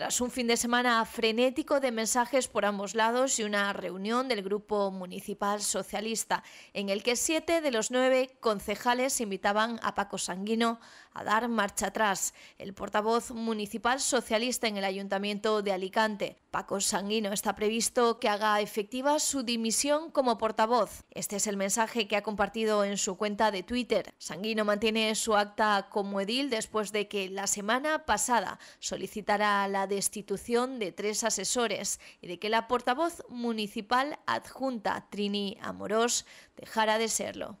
Tras un fin de semana frenético de mensajes por ambos lados y una reunión del Grupo Municipal Socialista, en el que siete de los nueve concejales invitaban a Paco Sanguino a dar marcha atrás, el portavoz municipal socialista en el Ayuntamiento de Alicante. Paco Sanguino está previsto que haga efectiva su dimisión como portavoz. Este es el mensaje que ha compartido en su cuenta de Twitter. Sanguino mantiene su acta como edil después de que la semana pasada solicitara la destitución de tres asesores y de que la portavoz municipal adjunta Trini Amorós dejara de serlo.